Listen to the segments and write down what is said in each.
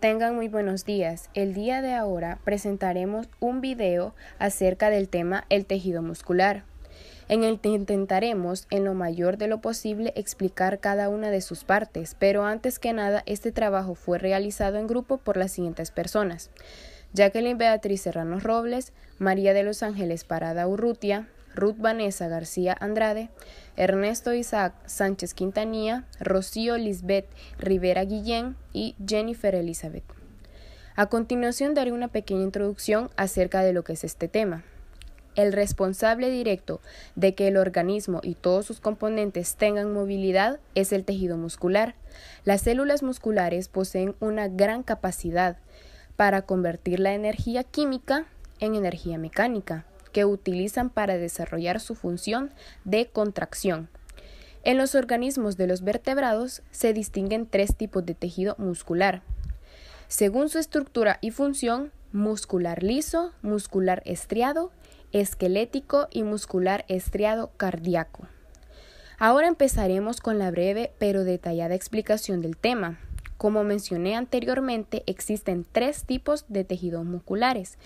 Tengan muy buenos días. El día de ahora presentaremos un video acerca del tema el tejido muscular, en el que intentaremos en lo mayor de lo posible explicar cada una de sus partes, pero antes que nada este trabajo fue realizado en grupo por las siguientes personas. Jacqueline Beatriz Serrano Robles, María de los Ángeles Parada Urrutia, Ruth Vanessa García Andrade, Ernesto Isaac Sánchez Quintanilla, Rocío Lisbeth Rivera Guillén y Jennifer Elizabeth. A continuación daré una pequeña introducción acerca de lo que es este tema. El responsable directo de que el organismo y todos sus componentes tengan movilidad es el tejido muscular. Las células musculares poseen una gran capacidad para convertir la energía química en energía mecánica que utilizan para desarrollar su función de contracción. En los organismos de los vertebrados se distinguen tres tipos de tejido muscular. Según su estructura y función, muscular liso, muscular estriado, esquelético y muscular estriado cardíaco. Ahora empezaremos con la breve pero detallada explicación del tema. Como mencioné anteriormente, existen tres tipos de tejidos musculares.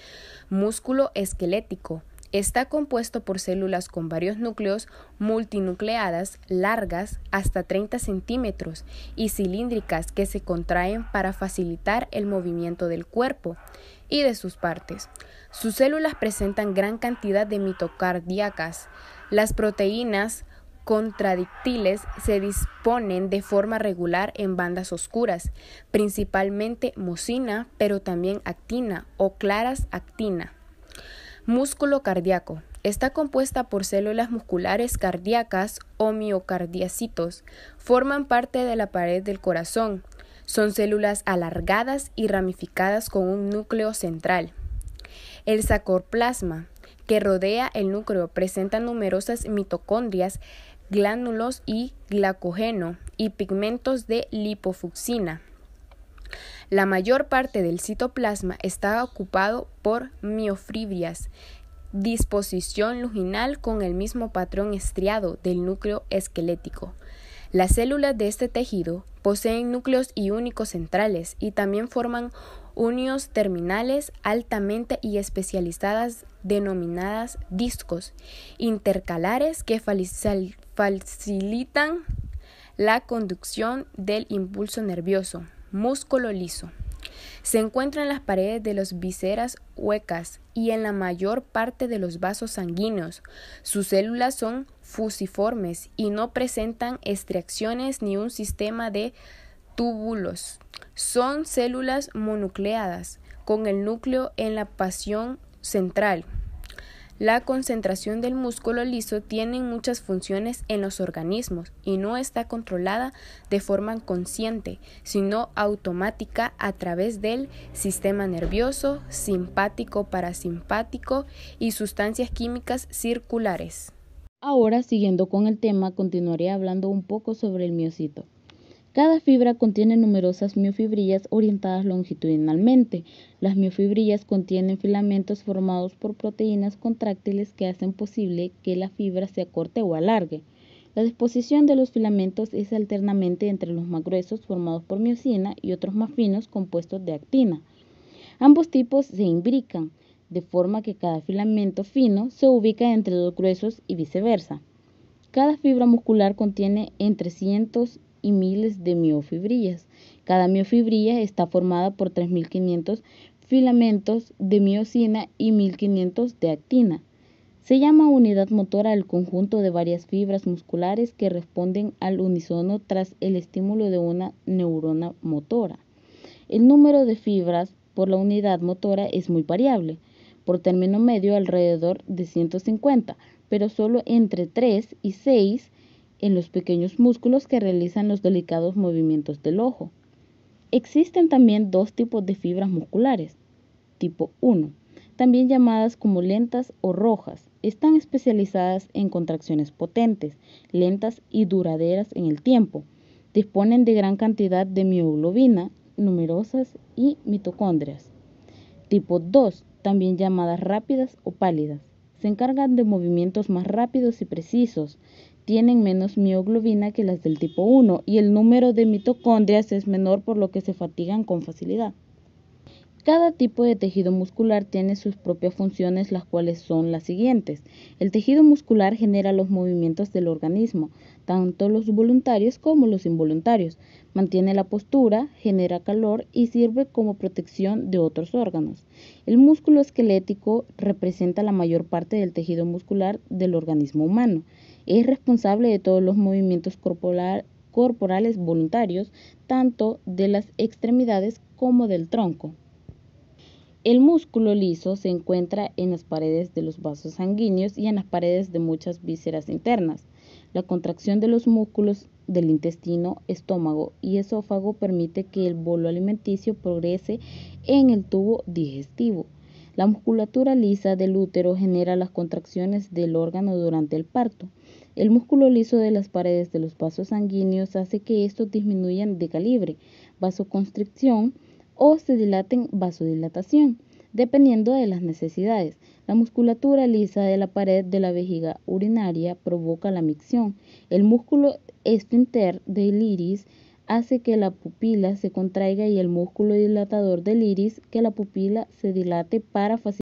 Músculo esquelético, Está compuesto por células con varios núcleos multinucleadas largas hasta 30 centímetros y cilíndricas que se contraen para facilitar el movimiento del cuerpo y de sus partes. Sus células presentan gran cantidad de mitocardíacas. Las proteínas contradictiles se disponen de forma regular en bandas oscuras, principalmente mocina pero también actina o claras actina. Músculo cardíaco. Está compuesta por células musculares cardíacas o miocardiacitos. Forman parte de la pared del corazón. Son células alargadas y ramificadas con un núcleo central. El sacorplasma, que rodea el núcleo, presenta numerosas mitocondrias, glándulos y glacogeno y pigmentos de lipofuxina. La mayor parte del citoplasma está ocupado por miofibrillas, disposición luginal con el mismo patrón estriado del núcleo esquelético. Las células de este tejido poseen núcleos iónicos centrales y también forman uniones terminales altamente y especializadas denominadas discos intercalares que facilitan la conducción del impulso nervioso músculo liso. Se encuentra en las paredes de las vísceras huecas y en la mayor parte de los vasos sanguíneos. Sus células son fusiformes y no presentan extracciones ni un sistema de túbulos. Son células monucleadas, con el núcleo en la pasión central. La concentración del músculo liso tiene muchas funciones en los organismos y no está controlada de forma consciente, sino automática a través del sistema nervioso, simpático, parasimpático y sustancias químicas circulares. Ahora, siguiendo con el tema, continuaré hablando un poco sobre el miocito. Cada fibra contiene numerosas miofibrillas orientadas longitudinalmente. Las miofibrillas contienen filamentos formados por proteínas contráctiles que hacen posible que la fibra se acorte o alargue. La disposición de los filamentos es alternamente entre los más gruesos formados por miocina y otros más finos compuestos de actina. Ambos tipos se imbrican, de forma que cada filamento fino se ubica entre los gruesos y viceversa. Cada fibra muscular contiene entre cientos y miles de miofibrillas. Cada miofibrilla está formada por 3.500 filamentos de miocina y 1.500 de actina. Se llama unidad motora al conjunto de varias fibras musculares que responden al unisono tras el estímulo de una neurona motora. El número de fibras por la unidad motora es muy variable, por término medio alrededor de 150, pero solo entre 3 y 6 en los pequeños músculos que realizan los delicados movimientos del ojo. Existen también dos tipos de fibras musculares. Tipo 1, también llamadas como lentas o rojas, están especializadas en contracciones potentes, lentas y duraderas en el tiempo. Disponen de gran cantidad de mioglobina, numerosas y mitocondrias. Tipo 2, también llamadas rápidas o pálidas. Se encargan de movimientos más rápidos y precisos, tienen menos mioglobina que las del tipo 1 y el número de mitocondrias es menor por lo que se fatigan con facilidad. Cada tipo de tejido muscular tiene sus propias funciones, las cuales son las siguientes. El tejido muscular genera los movimientos del organismo, tanto los voluntarios como los involuntarios. Mantiene la postura, genera calor y sirve como protección de otros órganos. El músculo esquelético representa la mayor parte del tejido muscular del organismo humano. Es responsable de todos los movimientos corporales voluntarios, tanto de las extremidades como del tronco. El músculo liso se encuentra en las paredes de los vasos sanguíneos y en las paredes de muchas vísceras internas. La contracción de los músculos del intestino, estómago y esófago permite que el bolo alimenticio progrese en el tubo digestivo. La musculatura lisa del útero genera las contracciones del órgano durante el parto. El músculo liso de las paredes de los vasos sanguíneos hace que estos disminuyan de calibre. Vasoconstricción o se dilaten vasodilatación, dependiendo de las necesidades. La musculatura lisa de la pared de la vejiga urinaria provoca la micción. El músculo esfínter del iris hace que la pupila se contraiga y el músculo dilatador del iris que la pupila se dilate para facilitar